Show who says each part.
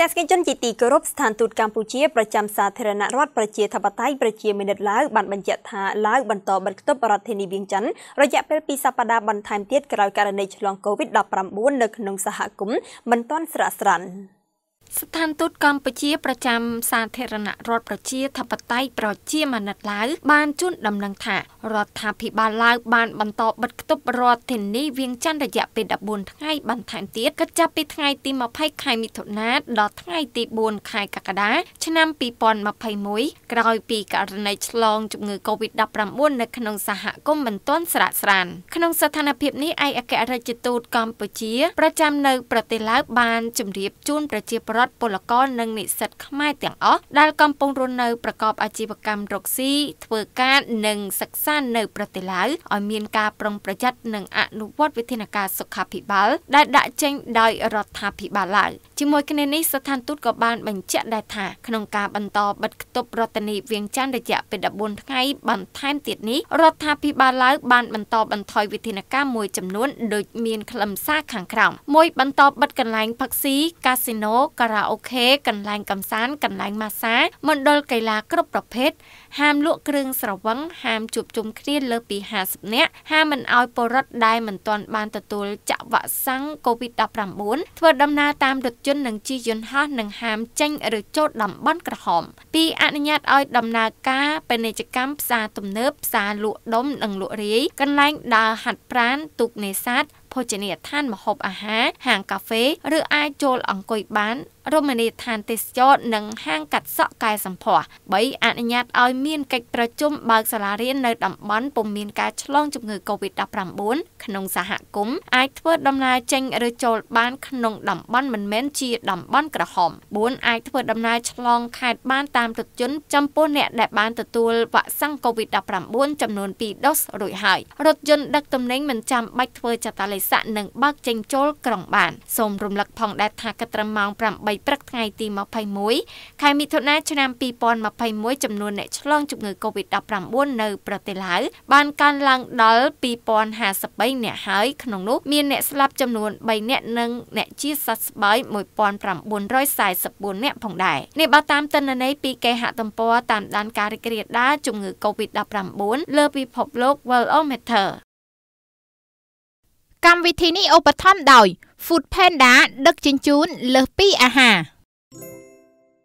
Speaker 1: តែស្គីជនជាទីគោរពស្ថានទូតកម្ពុជាប្រចាំសាធារណរដ្ឋប្រជាធិបតេយ្យប្រជាមានិតឡាវបានបញ្ជាក់ថាឡាវបន្តបិទគប់រដ្ឋធានីវៀងចាន់រយៈពេល2សប្តាហ៍បន្ថែមទៀតក្រោយករណីឆ្លង COVID-19 នៅក្នុងសហគមន៍មិនទាន់ស្រាក់ស្រាន់។ស្ថានទូតកម្ពុជាប្រចាំសាធារណរដ្ឋប្រជាធិបតេយ្យប្រជាមានិត
Speaker 2: ឡាវបានជូនដំណឹងថារដ្ឋាភិបាលឡាវបានបន្តបិទគប់រដ្ឋធានីវៀងចន្ទរយៈពេល14ថ្ងៃបន្ថែមទៀតគិតចាប់ពីថ្ងៃទី20ខែមិថុនាដល់ថ្ងៃទី4ខែកក្កដាឆ្នាំ2021ក្រោយពីករណីឆ្លងជំងឺ Covid-19 នៅក្នុងសហគមន៍មិនទាន់ស្រាកស្រានក្នុងស្ថានភាពនេះឯកអគ្គរដ្ឋទូតកម្ពុជាប្រចាំនៅប្រទេសឡាវបានជម្រាបជូនប្រជាពលរដ្ឋរដ្ឋពលករនិងនិស្សិតខ្មែរទាំងអស់ដែលកំពុងរស់នៅប្រកបអាជីវកម្មរកស៊ីធ្វើការនិងសិក្សានៅ ប្រទេសឡាវឲ្យមានការប្រុងប្រយ័ត្ននិងអនុវត្ត វិធានការសុខាភិបាលដែលដាក់ចេញ ដោយរដ្ឋាភិបាលឡាវជាមួយគ្នានេះស្ថានទូតក៏បានបញ្ជាក់ដែរថាក្នុងការបន្តបិទគប់រដ្ឋធានីវៀងច័ន្ទរយៈពេល14ថ្ងៃបន្ថែមទៀតនេះរដ្ឋាភិបាលឡាវបានបន្តបន្ថយវិធានការមួយចំនួនដូចមានខ្លឹមសារខាងក្រោមមួយបន្តបិទកន្លែងផឹកស៊ីកាស៊ីណូការ៉ាអូខេកន្លែងកម្សាន្តកន្លែងម៉ាស្សាមណ្ឌលកីឡាគ្រប់ប្រភេទហាមលក់គ្រឿងស្រវឹងហាមជួបជុំគ្នាលើសពី50នាក់ហាមមិនឲ្យពលរដ្ឋដែលមិនទាន់បានទទួលចាក់វ៉ាក់សាំង COVID-19 ធ្វើដំណើរតាមរថយន្តជននឹងជិះយន្តហោះនឹងហាមចេញឬចូលតំបន់ក្រហមពីអនុញ្ញាតឲ្យដំណើរការពាណិជ្ជកម្មផ្សារទំនើបផ្សារលក់ដុំនិងលក់រាយកន្លែងដើរហាត់ប្រាណទូកនេសាទជនីយដ្ឋានម្ហូបអាហារហាងកាហ្វេឬអាចចូលអង្គុយបាន រមណីយដ្ឋានទេសចរនិងហាងកាត់សក់កែសម្ផស្ស3អនុញ្ញាតឲ្យមានកិច្ចប្រជុំបើកសាលារៀននៅតំបន់ពុំមានការឆ្លងជំងឺ Covid-19 ក្នុងសហគមន៍អាចធ្វើដំណើរចេញឬចូលបានក្នុងតំបន់មិនមែនជាតំបន់ក្រហម4អាចធ្វើដំណើរឆ្លងខេត្តបានតាមទឹកជនចំពោះអ្នកដែលបានទទួលវ៉ាក់សាំង Covid-19 ចំនួន2ដូសរួចហើយរថយន្តដឹកទំនិញមិនចាំបាច់ធ្វើចតាឡេស័កនឹងបើកចេញចូលក្រុងបានសូមរំលឹកផងដែរថាកិត្តិកម្មម៉ោង8ព្រឹកថ្ងៃទី21ខែមិថុនាឆ្នាំ2021ចំនួនអ្នកឆ្លងជំងឺ Covid-19 នៅប្រទេសឡាវបានកើនឡើងដល់2053អ្នកហើយក្នុងនោះមានអ្នកស្លាប់ចំនួន3អ្នកនិងអ្នកជាសះស្បើយ1944អ្នកផងដែរនេះបើតាមទិន្នន័យពីគេហទំព័រតាមដានការរីករាលដាលជំងឺ Covid-19 លើពិភពលោក Worldometer កម្មវិធីនេះឧបត្ថម្ភដោយ Food Panda ដឹកជញ្ជូនលើសពីអាហារ។